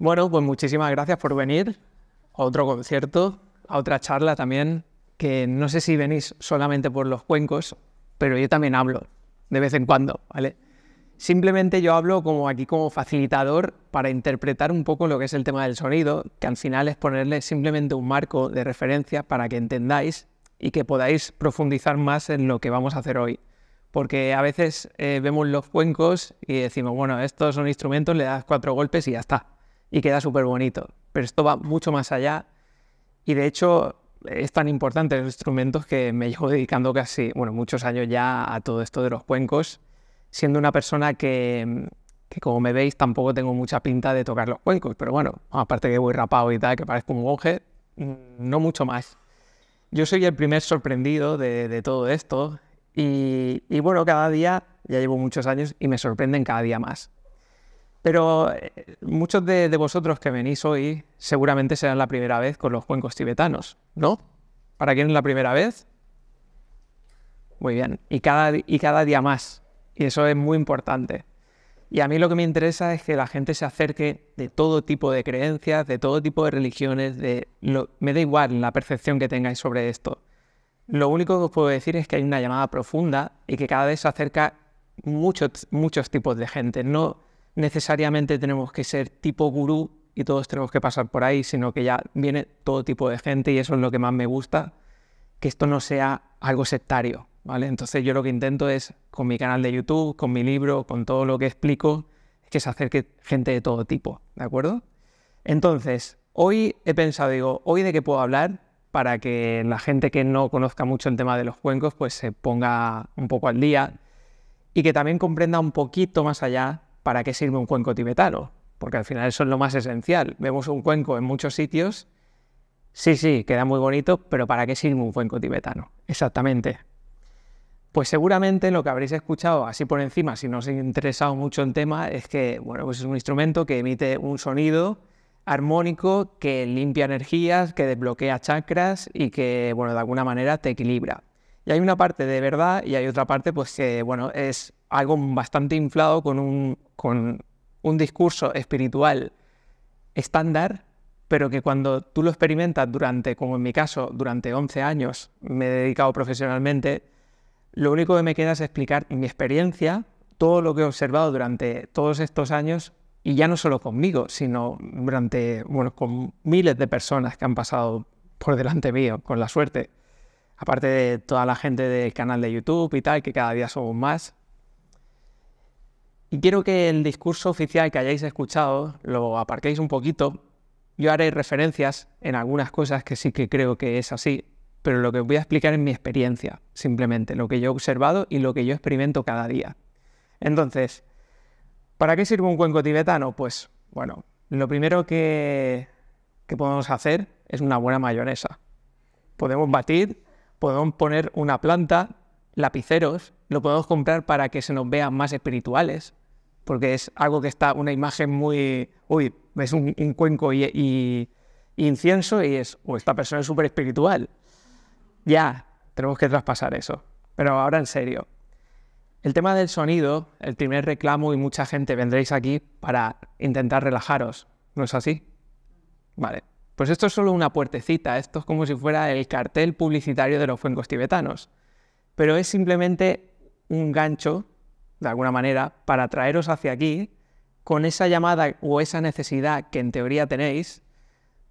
Bueno, pues muchísimas gracias por venir a otro concierto, a otra charla también, que no sé si venís solamente por los cuencos, pero yo también hablo de vez en cuando, ¿vale? Simplemente yo hablo como aquí como facilitador para interpretar un poco lo que es el tema del sonido, que al final es ponerle simplemente un marco de referencia para que entendáis y que podáis profundizar más en lo que vamos a hacer hoy. Porque a veces eh, vemos los cuencos y decimos, bueno, estos son instrumentos, le das cuatro golpes y ya está y queda súper bonito. Pero esto va mucho más allá y de hecho es tan importante los instrumentos que me llevo dedicando casi, bueno, muchos años ya a todo esto de los cuencos, siendo una persona que, que como me veis tampoco tengo mucha pinta de tocar los cuencos, pero bueno, aparte que voy rapado y tal, que parezco un monje, no mucho más. Yo soy el primer sorprendido de, todo esto y bueno, cada día, ya llevo muchos años y me sorprenden cada día más. Pero eh, muchos de, vosotros que venís hoy seguramente serán la primera vez con los cuencos tibetanos, ¿no? ¿Para quién es la primera vez? Muy bien, y cada, y cada día más. Y eso es muy importante. Y a mí lo que me interesa es que la gente se acerque de todo tipo de creencias, de todo tipo de religiones, de me da igual la percepción que tengáis sobre esto. Lo único que os puedo decir es que hay una llamada profunda y que cada vez se acerca muchos, muchos tipos de gente. No, necesariamente tenemos que ser tipo gurú y todos tenemos que pasar por ahí, sino que ya viene todo tipo de gente y eso es lo que más me gusta, que esto no sea algo sectario, ¿vale? Entonces yo lo que intento es, con mi canal de YouTube, con mi libro, con todo lo que explico, es que se acerque gente de todo tipo, ¿de acuerdo? Entonces, hoy he pensado, digo, ¿hoy de qué puedo hablar? Para que la gente que no conozca mucho el tema de los cuencos, pues se ponga un poco al día y que también comprenda un poquito más allá ¿para qué sirve un cuenco tibetano? Porque al final eso es lo más esencial. Vemos un cuenco en muchos sitios. Sí, sí, queda muy bonito, pero ¿para qué sirve un cuenco tibetano? Exactamente. Pues seguramente lo que habréis escuchado así por encima, si no os he interesado mucho el tema, es que bueno, pues es un instrumento que emite un sonido armónico que limpia energías, que desbloquea chakras y que bueno, de alguna manera te equilibra. Y hay una parte de verdad y hay otra parte pues que bueno, es algo bastante inflado con un, con un discurso espiritual estándar, pero que cuando tú lo experimentas durante, como en mi caso, durante 11 años me he dedicado profesionalmente, lo único que me queda es explicar mi experiencia, todo lo que he observado durante todos estos años, y ya no solo conmigo, sino durante, bueno, con miles de personas que han pasado por delante mío, con la suerte. Aparte de toda la gente del canal de YouTube y tal, que cada día somos más, y quiero que el discurso oficial que hayáis escuchado lo aparquéis un poquito. Yo haré referencias en algunas cosas que sí que creo que es así, pero lo que os voy a explicar es mi experiencia, simplemente, lo que yo he observado y lo que yo experimento cada día. Entonces, ¿para qué sirve un cuenco tibetano? Pues, bueno, lo primero que, que podemos hacer es una buena mayonesa. Podemos batir, podemos poner una planta, lapiceros, lo podemos comprar para que se nos vean más espirituales, porque es algo que está, una imagen muy, uy, es un, cuenco y, incienso y es, oh, esta persona es súper espiritual. Ya, tenemos que traspasar eso. Pero ahora en serio. El tema del sonido, el primer reclamo y mucha gente vendréis aquí para intentar relajaros, ¿no es así? Vale, pues esto es solo una puertecita, esto es como si fuera el cartel publicitario de los cuencos tibetanos, pero es simplemente un gancho de alguna manera, para traeros hacia aquí con esa llamada o esa necesidad que en teoría tenéis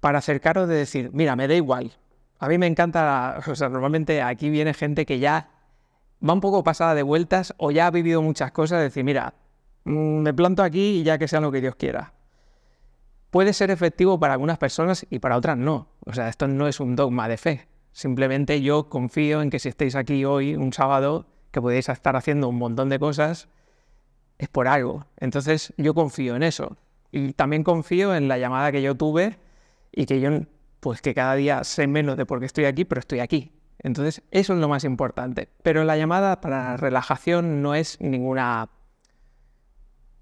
para acercaros de decir, mira, me da igual. A mí me encanta, o sea, normalmente aquí viene gente que ya va un poco pasada de vueltas o ya ha vivido muchas cosas, decir, mira, mm, me planto aquí y ya que sea lo que Dios quiera. Puede ser efectivo para algunas personas y para otras no. O sea, esto no es un dogma de fe. Simplemente yo confío en que si estáis aquí hoy, un sábado, que podéis estar haciendo un montón de cosas, es por algo. Entonces yo confío en eso. Y también confío en la llamada que yo tuve y que yo, pues que cada día sé menos de por qué estoy aquí, pero estoy aquí. Entonces eso es lo más importante. Pero la llamada para relajación no es ninguna...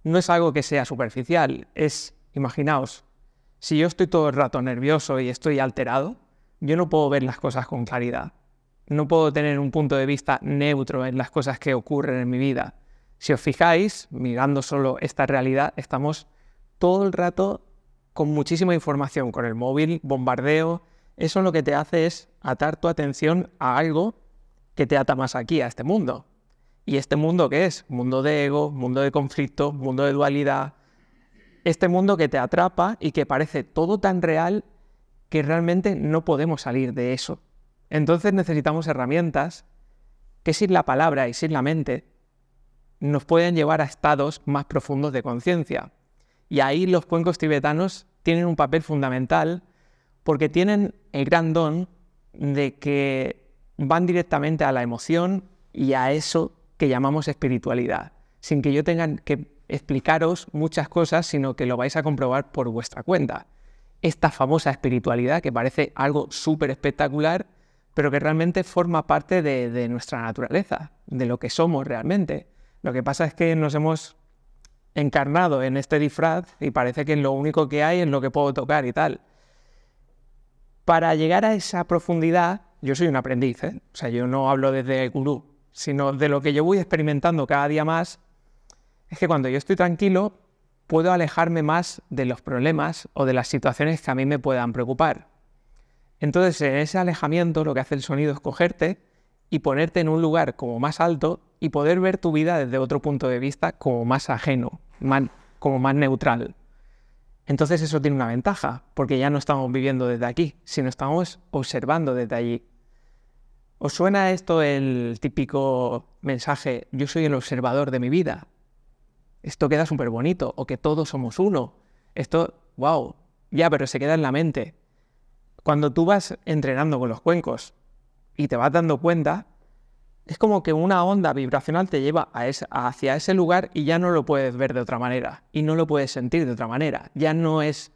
No es algo que sea superficial. Es, imaginaos, si yo estoy todo el rato nervioso y estoy alterado, yo no puedo ver las cosas con claridad no puedo tener un punto de vista neutro en las cosas que ocurren en mi vida. Si os fijáis, mirando solo esta realidad, estamos todo el rato con muchísima información, con el móvil, bombardeo. Eso lo que te hace es atar tu atención a algo que te ata más aquí, a este mundo. ¿Y este mundo qué es? Mundo de ego, mundo de conflicto, mundo de dualidad. Este mundo que te atrapa y que parece todo tan real que realmente no podemos salir de eso. Entonces necesitamos herramientas que sin la palabra y sin la mente nos pueden llevar a estados más profundos de conciencia. Y ahí los cuencos tibetanos tienen un papel fundamental porque tienen el gran don de que van directamente a la emoción y a eso que llamamos espiritualidad, sin que yo tenga que explicaros muchas cosas, sino que lo vais a comprobar por vuestra cuenta. Esta famosa espiritualidad que parece algo súper espectacular, pero que realmente forma parte de, nuestra naturaleza, de lo que somos realmente. Lo que pasa es que nos hemos encarnado en este disfraz y parece que lo único que hay es lo que puedo tocar y tal. Para llegar a esa profundidad, yo soy un aprendiz, ¿eh? o sea, yo no hablo desde el gurú, sino de lo que yo voy experimentando cada día más, es que cuando yo estoy tranquilo, puedo alejarme más de los problemas o de las situaciones que a mí me puedan preocupar. Entonces, en ese alejamiento lo que hace el sonido es cogerte y ponerte en un lugar como más alto y poder ver tu vida desde otro punto de vista como más ajeno, como más neutral. Entonces eso tiene una ventaja, porque ya no estamos viviendo desde aquí, sino estamos observando desde allí. ¿Os suena esto el típico mensaje, yo soy el observador de mi vida? Esto queda súper bonito, o que todos somos uno. Esto, wow, ya, pero se queda en la mente. Cuando tú vas entrenando con los cuencos y te vas dando cuenta, es como que una onda vibracional te lleva a hacia ese lugar y ya no lo puedes ver de otra manera y no lo puedes sentir de otra manera. Ya no es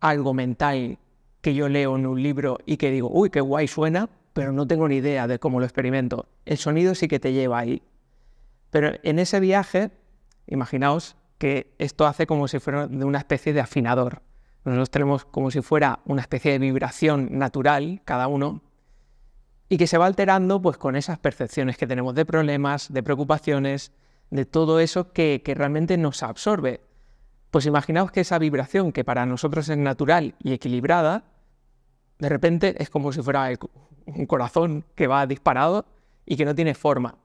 algo mental que yo leo en un libro y que digo, uy, qué guay suena, pero no tengo ni idea de cómo lo experimento. El sonido sí que te lleva ahí. Pero en ese viaje, imaginaos que esto hace como si fuera de una especie de afinador. Nosotros tenemos como si fuera una especie de vibración natural, cada uno, y que se va alterando pues, con esas percepciones que tenemos de problemas, de preocupaciones, de todo eso que, realmente nos absorbe. Pues imaginaos que esa vibración que para nosotros es natural y equilibrada, de repente es como si fuera un corazón que va disparado y que no tiene forma.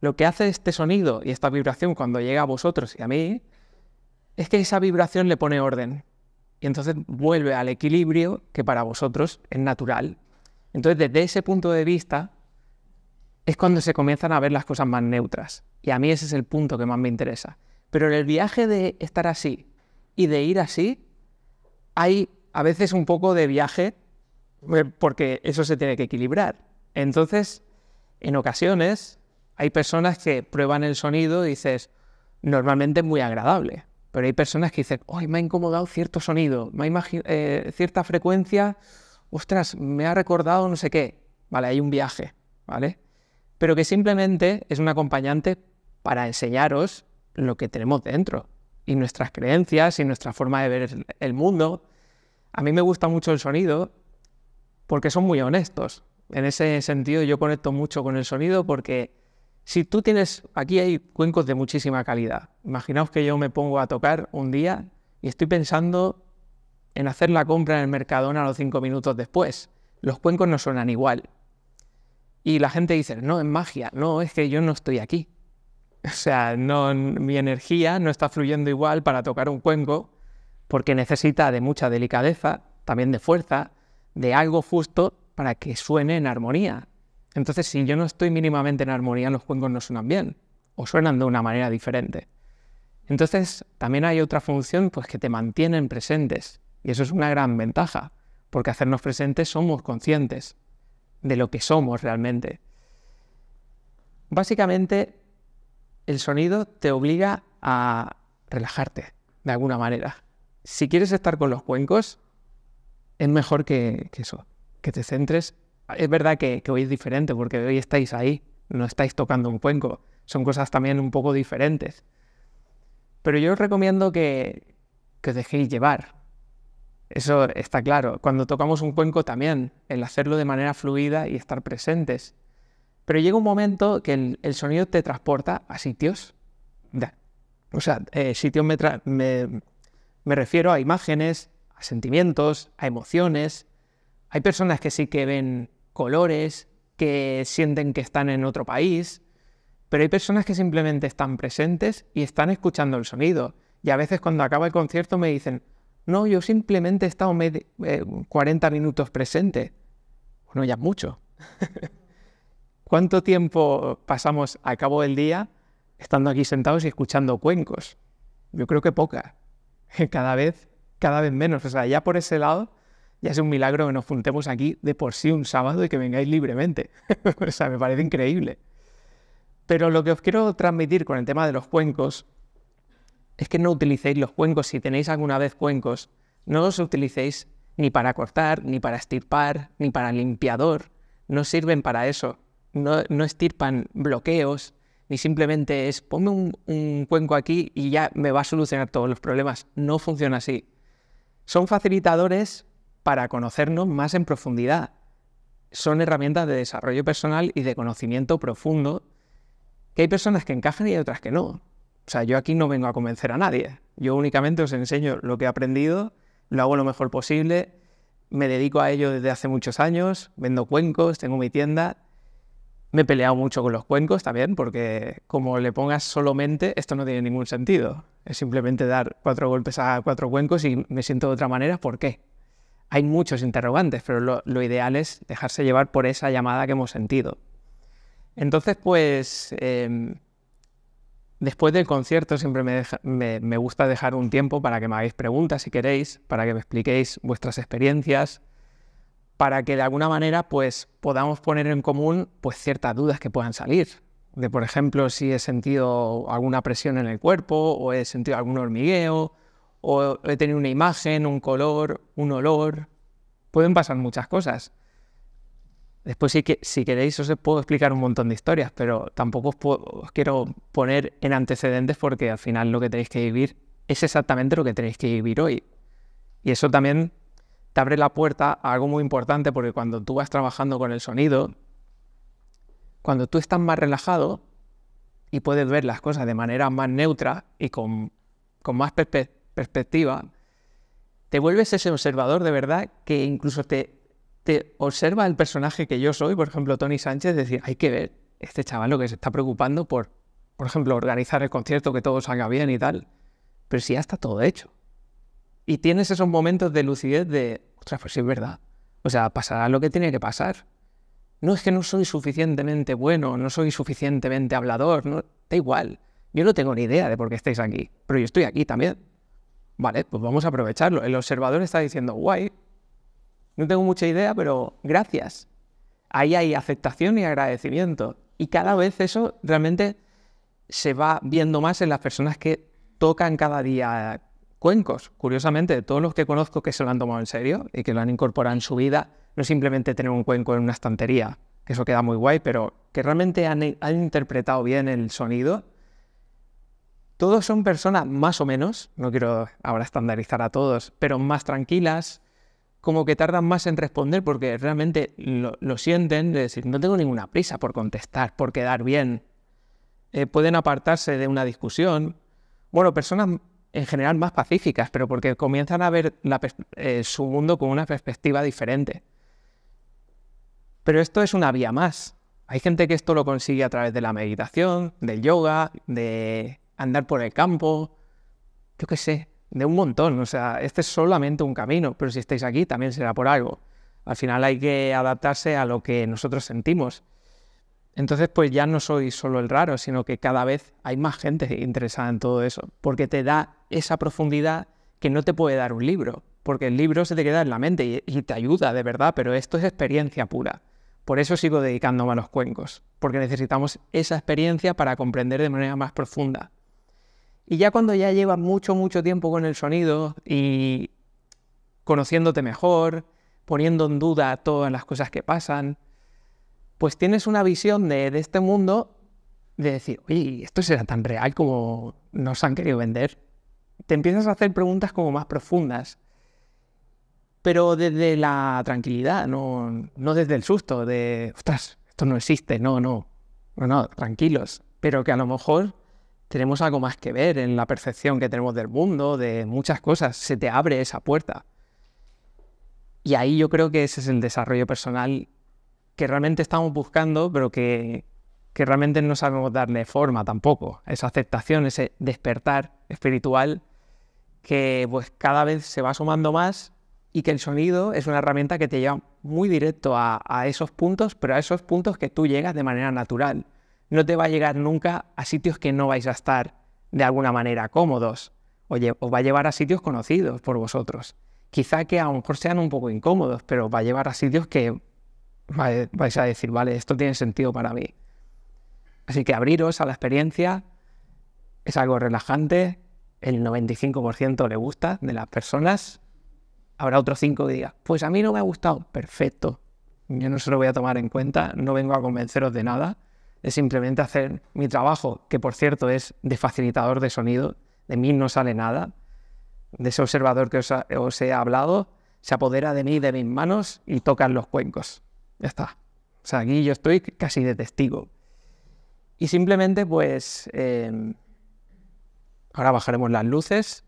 Lo que hace este sonido y esta vibración cuando llega a vosotros y a mí es que esa vibración le pone orden, y entonces vuelve al equilibrio que para vosotros es natural. Entonces, desde ese punto de vista, es cuando se comienzan a ver las cosas más neutras. Y a mí ese es el punto que más me interesa. Pero en el viaje de estar así y de ir así, hay a veces un poco de viaje eh, porque eso se tiene que equilibrar. Entonces, en ocasiones hay personas que prueban el sonido y dices, normalmente es muy agradable. Pero hay personas que dicen, hoy me ha incomodado cierto sonido, me ha eh, cierta frecuencia, ostras, me ha recordado no sé qué. Vale, hay un viaje, ¿vale? Pero que simplemente es un acompañante para enseñaros lo que tenemos dentro y nuestras creencias y nuestra forma de ver el mundo. A mí me gusta mucho el sonido porque son muy honestos. En ese sentido yo conecto mucho con el sonido porque si tú tienes, aquí hay cuencos de muchísima calidad. Imaginaos que yo me pongo a tocar un día y estoy pensando en hacer la compra en el Mercadona a los cinco minutos después. Los cuencos no suenan igual. Y la gente dice, no, es magia, no, es que yo no estoy aquí. O sea, no, mi energía no está fluyendo igual para tocar un cuenco porque necesita de mucha delicadeza, también de fuerza, de algo justo para que suene en armonía. Entonces, si yo no estoy mínimamente en armonía, los cuencos no suenan bien o suenan de una manera diferente. Entonces, también hay otra función pues, que te mantienen presentes y eso es una gran ventaja, porque hacernos presentes somos conscientes de lo que somos realmente. Básicamente, el sonido te obliga a relajarte de alguna manera. Si quieres estar con los cuencos, es mejor que, que eso, que te centres es verdad que, hoy es diferente porque hoy estáis ahí, no estáis tocando un cuenco. Son cosas también un poco diferentes. Pero yo os recomiendo que, os dejéis llevar. Eso está claro. Cuando tocamos un cuenco también, el hacerlo de manera fluida y estar presentes. Pero llega un momento que el, sonido te transporta a sitios. O sea, eh, sitios me refiero a imágenes, a sentimientos, a emociones. Hay personas que sí que ven colores, que sienten que están en otro país, pero hay personas que simplemente están presentes y están escuchando el sonido. Y a veces cuando acaba el concierto me dicen, no, yo simplemente he estado 40 eh, minutos presente. Bueno, ya mucho. ¿Cuánto tiempo pasamos a cabo del día estando aquí sentados y escuchando cuencos? Yo creo que poca. Cada vez, cada vez menos. O sea, ya por ese lado ya es un milagro que nos juntemos aquí de por sí un sábado y que vengáis libremente. o sea, me parece increíble. Pero lo que os quiero transmitir con el tema de los cuencos es que no utilicéis los cuencos. Si tenéis alguna vez cuencos, no los utilicéis ni para cortar, ni para estirpar, ni para limpiador. No sirven para eso. No, estirpan bloqueos, ni simplemente es ponme un cuenco aquí y ya me va a solucionar todos los problemas. No funciona así. Son facilitadores para conocernos más en profundidad. Son herramientas de desarrollo personal y de conocimiento profundo que hay personas que encajan y hay otras que no. O sea, yo aquí no vengo a convencer a nadie. Yo únicamente os enseño lo que he aprendido, lo hago lo mejor posible, me dedico a ello desde hace muchos años, vendo cuencos, tengo mi tienda. Me he peleado mucho con los cuencos también, porque como le pongas solamente, esto no tiene ningún sentido. Es simplemente dar cuatro golpes a cuatro cuencos y me siento de otra manera. ¿Por qué? hay muchos interrogantes, pero lo, ideal es dejarse llevar por esa llamada que hemos sentido. Entonces, pues, em, después del concierto siempre me, gusta dejar un tiempo para que me hagáis preguntas si queréis, para que me expliquéis vuestras experiencias, para que de alguna manera, pues, podamos poner en común, pues, ciertas dudas que puedan salir. De, por ejemplo, si he sentido alguna presión en el cuerpo o he sentido algún hormigueo, o he tenido una imagen, un color, un olor. Pueden pasar muchas cosas. Después, si, que, si queréis, os puedo explicar un montón de historias, pero tampoco os, quiero poner en antecedentes porque al final lo que tenéis que vivir es exactamente lo que tenéis que vivir hoy. Y eso también te abre la puerta a algo muy importante porque cuando tú vas trabajando con el sonido, cuando tú estás más relajado y puedes ver las cosas de manera más neutra y con más perspectiva, perspectiva, te vuelves ese observador de verdad que incluso te, te observa el personaje que yo soy, por ejemplo, Tony Sánchez, decir, hay que ver este chaval lo que se está preocupando por, por ejemplo, organizar el concierto, que todo salga bien y tal, pero si ya está todo hecho. Y tienes esos momentos de lucidez de, ostras, pues sí es verdad. O sea, pasará lo que tiene que pasar. No es que no soy suficientemente bueno, no soy suficientemente hablador, no, da igual. Yo no tengo ni idea de por qué estáis aquí, pero yo estoy aquí también. Vale, pues vamos a aprovecharlo. El observador está diciendo, guay, no tengo mucha idea, pero gracias. Ahí hay aceptación y agradecimiento. Y cada vez eso realmente se va viendo más en las personas que tocan cada día cuencos. Curiosamente, todos los que conozco que se lo han tomado en serio y que lo han incorporado en su vida, no simplemente tener un cuenco en una estantería, que eso queda muy guay, pero que realmente han interpretado bien el sonido todos son personas más o menos, no quiero ahora estandarizar a todos, pero más tranquilas, como que tardan más en responder porque realmente lo, sienten, de decir, no tengo ninguna prisa por contestar, por quedar bien. Eh, pueden apartarse de una discusión. Bueno, personas en general más pacíficas, pero porque comienzan a ver eh, su mundo con una perspectiva diferente. Pero esto es una vía más. Hay gente que esto lo consigue a través de la meditación, del yoga, de andar por el campo, yo qué sé, de un montón. O sea, este es solamente un camino, pero si estáis aquí también será por algo. Al final hay que adaptarse a lo que nosotros sentimos. Entonces, pues ya no soy solo el raro, sino que cada vez hay más gente interesada en todo eso, porque te da esa profundidad que no te puede dar un libro, porque el libro se te queda en la mente y, te ayuda de verdad, pero esto es experiencia pura. Por eso sigo dedicándome a los cuencos, porque necesitamos esa experiencia para comprender de manera más profunda. Y ya cuando ya llevas mucho, mucho tiempo con el sonido y conociéndote mejor, poniendo en duda todas las cosas que pasan, pues tienes una visión de, este mundo de decir, oye, ¿esto será tan real como nos han querido vender? Te empiezas a hacer preguntas como más profundas, pero desde la tranquilidad, no, desde el susto de, ostras, esto no existe, no, no, no, no, tranquilos, pero que a lo mejor tenemos algo más que ver en la percepción que tenemos del mundo, de muchas cosas, se te abre esa puerta. Y ahí yo creo que ese es el desarrollo personal que realmente estamos buscando, pero que, realmente no sabemos darle forma tampoco. Esa aceptación, ese despertar espiritual que pues cada vez se va sumando más y que el sonido es una herramienta que te lleva muy directo a esos puntos, pero a esos puntos que tú llegas de manera natural no te va a llegar nunca a sitios que no vais a estar de alguna manera cómodos. Oye, os va a llevar a sitios conocidos por vosotros. Quizá que a lo mejor sean un poco incómodos, pero os va a llevar a sitios que vais a decir, vale, esto tiene sentido para mí. Así que abriros a la experiencia es algo relajante. El 95% le gusta de las personas. Habrá otros 5 días. pues a mí no me ha gustado. Perfecto. Yo no se lo voy a tomar en cuenta. No vengo a convenceros de nada es simplemente hacer mi trabajo, que por cierto es de facilitador de sonido, de mí no sale nada, de ese observador que os, he hablado, se apodera de mí, de mis manos y toca en los cuencos. Ya está. O sea, aquí yo estoy casi de testigo. Y simplemente pues... Em, ahora bajaremos las luces,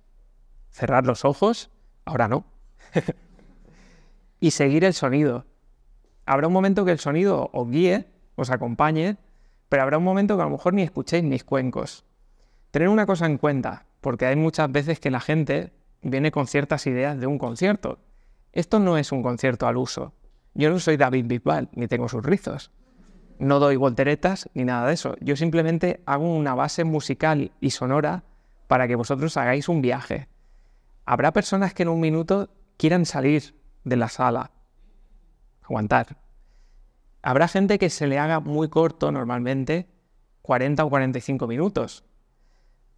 cerrar los ojos, ahora no. y seguir el sonido. Habrá un momento que el sonido os guíe, os acompañe, pero habrá un momento que a lo mejor ni escuchéis mis cuencos. Tener una cosa en cuenta, porque hay muchas veces que la gente viene con ciertas ideas de un concierto. Esto no es un concierto al uso. Yo no soy David Bisbal, ni tengo sus rizos. No doy volteretas ni nada de eso. Yo simplemente hago una base musical y sonora para que vosotros hagáis un viaje. Habrá personas que en un minuto quieran salir de la sala. Aguantar, Habrá gente que se le haga muy corto normalmente, 40 o 45 minutos.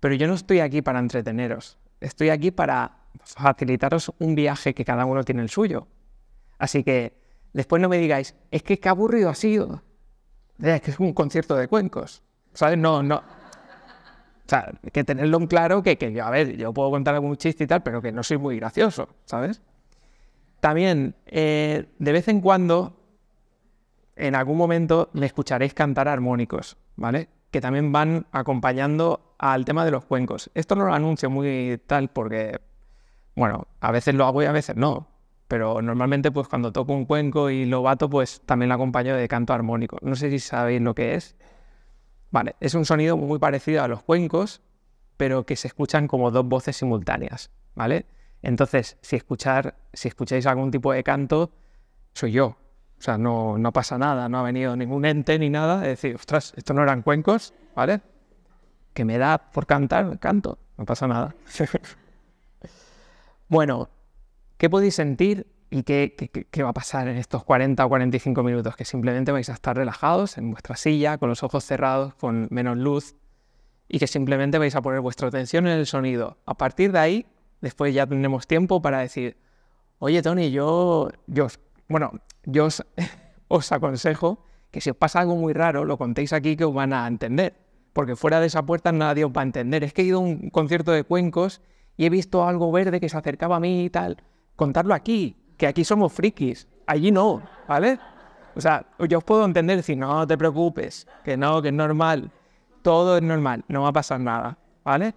Pero yo no estoy aquí para entreteneros. Estoy aquí para facilitaros un viaje que cada uno tiene el suyo. Así que después no me digáis, es que qué aburrido ha sido. Eh, es que es un concierto de cuencos. ¿Sabes? No, no. O sea, que tenerlo en claro que, yo, a ver, yo puedo contar algún chiste y tal, pero que no soy muy gracioso, ¿sabes? También, eh, de vez en cuando, en algún momento me escucharéis cantar armónicos, ¿vale? Que también van acompañando al tema de los cuencos. Esto no lo anuncio muy tal porque, bueno, a veces lo hago y a veces no. Pero normalmente, pues cuando toco un cuenco y lo bato, pues también lo acompaño de canto armónico. No sé si sabéis lo que es. Vale, es un sonido muy parecido a los cuencos, pero que se escuchan como dos voces simultáneas, ¿vale? Entonces, si, escuchar, si escucháis algún tipo de canto, soy yo, o sea, no, pasa nada, no ha venido ningún ente ni nada. Es decir, ostras, esto no eran cuencos, ¿vale? Que me da por cantar, canto, no pasa nada. bueno, ¿qué podéis sentir y qué, va a pasar en estos 40 o 45 minutos? Que simplemente vais a estar relajados en vuestra silla, con los ojos cerrados, con menos luz, y que simplemente vais a poner vuestra atención en el sonido. A partir de ahí, después ya tenemos tiempo para decir, oye Tony, yo, yo bueno, yo os, aconsejo que si os pasa algo muy raro, lo contéis aquí que os van a entender, porque fuera de esa puerta nadie os va a entender. Es que he ido a un concierto de cuencos y he visto algo verde que se acercaba a mí y tal. Contarlo aquí, que aquí somos frikis, allí no, ¿vale? O sea, yo os puedo entender decir, no te preocupes, que no, que es normal, todo es normal, no va a pasar nada, ¿vale?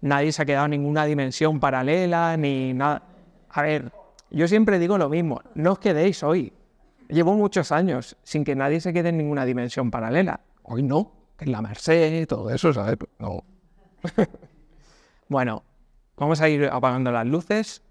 Nadie se ha quedado en ninguna dimensión paralela ni nada. A ver, yo siempre digo lo mismo, no os quedéis hoy. Llevo muchos años sin que nadie se quede en ninguna dimensión paralela. Hoy no, en la Merced y todo eso, ¿sabes? No. bueno, vamos a ir apagando las luces.